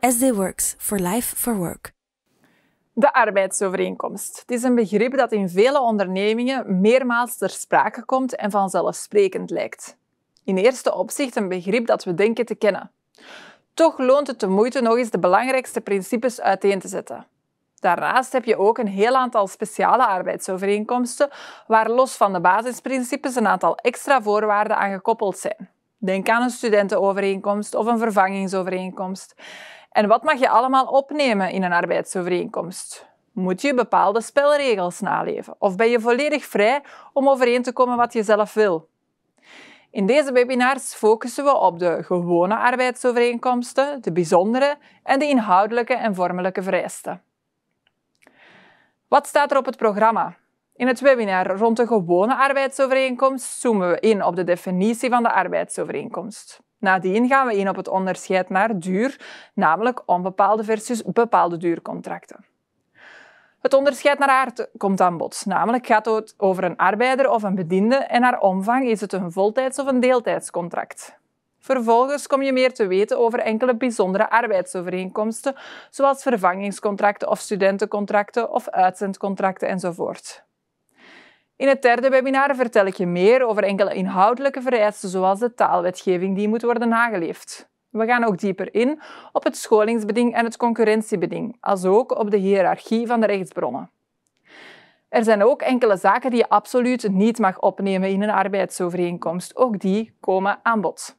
SD Works for Life for Work. De arbeidsovereenkomst. Het is een begrip dat in vele ondernemingen meermaals ter sprake komt en vanzelfsprekend lijkt. In eerste opzicht een begrip dat we denken te kennen. Toch loont het de moeite nog eens de belangrijkste principes uiteen te zetten. Daarnaast heb je ook een heel aantal speciale arbeidsovereenkomsten waar los van de basisprincipes een aantal extra voorwaarden aan gekoppeld zijn. Denk aan een studentenovereenkomst of een vervangingsovereenkomst. En wat mag je allemaal opnemen in een arbeidsovereenkomst? Moet je bepaalde spelregels naleven? Of ben je volledig vrij om overeen te komen wat je zelf wil? In deze webinars focussen we op de gewone arbeidsovereenkomsten, de bijzondere en de inhoudelijke en vormelijke vereisten. Wat staat er op het programma? In het webinar rond de gewone arbeidsovereenkomst zoomen we in op de definitie van de arbeidsovereenkomst. Nadien gaan we in op het onderscheid naar duur, namelijk onbepaalde versus bepaalde duurcontracten. Het onderscheid naar aard komt aan bod. Namelijk gaat het over een arbeider of een bediende en naar omvang is het een voltijds- of een deeltijdscontract. Vervolgens kom je meer te weten over enkele bijzondere arbeidsovereenkomsten, zoals vervangingscontracten of studentencontracten of uitzendcontracten enzovoort. In het derde webinar vertel ik je meer over enkele inhoudelijke vereisten zoals de taalwetgeving die moet worden nageleefd. We gaan ook dieper in op het scholingsbeding en het concurrentiebeding, als ook op de hiërarchie van de rechtsbronnen. Er zijn ook enkele zaken die je absoluut niet mag opnemen in een arbeidsovereenkomst. Ook die komen aan bod.